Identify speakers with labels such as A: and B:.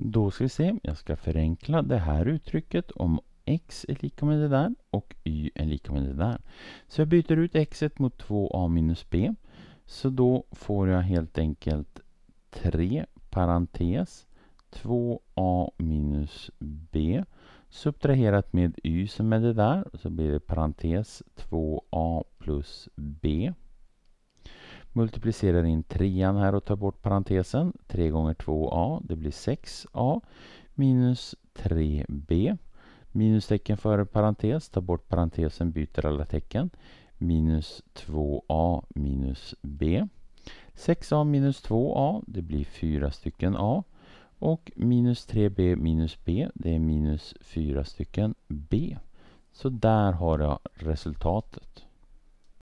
A: Då ska vi se, jag ska förenkla det här uttrycket om x är lika med det där och y är lika med det där. Så jag byter ut x mot 2a minus b. Så då får jag helt enkelt 3 parentes 2a minus b subtraherat med y som är det där. Så blir det parentes 2a plus b multiplicerar in trean här och tar bort parentesen. 3 gånger 2a, det blir 6a minus 3b. Minustecken före parentes, tar bort parentesen, byter alla tecken. Minus 2a minus b. 6a minus 2a, det blir fyra stycken a. Och minus 3b minus b, det är minus fyra stycken b. Så där har jag resultatet.